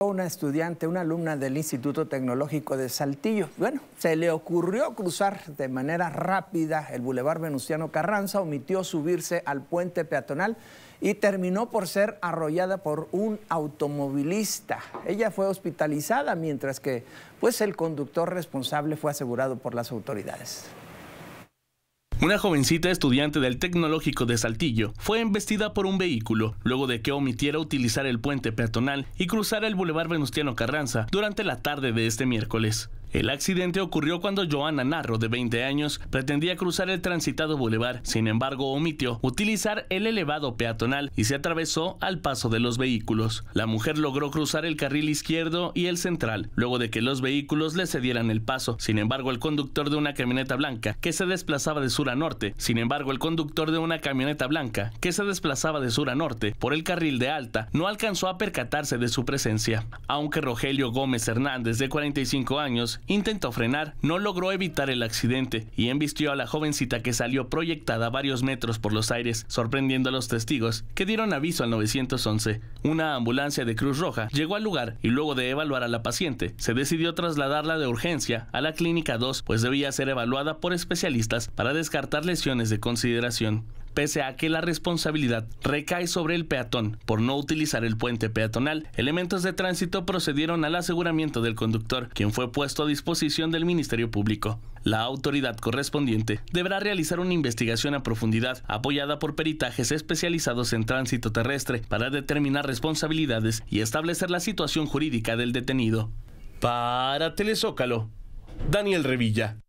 una estudiante, una alumna del Instituto Tecnológico de Saltillo. Bueno, se le ocurrió cruzar de manera rápida el Boulevard Venustiano Carranza, omitió subirse al puente peatonal y terminó por ser arrollada por un automovilista. Ella fue hospitalizada mientras que pues el conductor responsable fue asegurado por las autoridades. Una jovencita estudiante del Tecnológico de Saltillo fue embestida por un vehículo luego de que omitiera utilizar el puente peatonal y cruzar el Boulevard Venustiano Carranza durante la tarde de este miércoles. El accidente ocurrió cuando Joana Narro, de 20 años, pretendía cruzar el transitado bulevar, sin embargo omitió utilizar el elevado peatonal y se atravesó al paso de los vehículos. La mujer logró cruzar el carril izquierdo y el central, luego de que los vehículos le cedieran el paso. Sin embargo, el conductor de una camioneta blanca, que se desplazaba de sur a norte, sin embargo, el conductor de una camioneta blanca, que se desplazaba de sur a norte por el carril de alta, no alcanzó a percatarse de su presencia. Aunque Rogelio Gómez Hernández, de 45 años, intentó frenar, no logró evitar el accidente y embistió a la jovencita que salió proyectada varios metros por los aires, sorprendiendo a los testigos que dieron aviso al 911. Una ambulancia de Cruz Roja llegó al lugar y luego de evaluar a la paciente, se decidió trasladarla de urgencia a la clínica 2, pues debía ser evaluada por especialistas para descartar lesiones de consideración pese a que la responsabilidad recae sobre el peatón por no utilizar el puente peatonal. Elementos de tránsito procedieron al aseguramiento del conductor, quien fue puesto a disposición del Ministerio Público. La autoridad correspondiente deberá realizar una investigación a profundidad apoyada por peritajes especializados en tránsito terrestre para determinar responsabilidades y establecer la situación jurídica del detenido. Para Telezócalo, Daniel Revilla.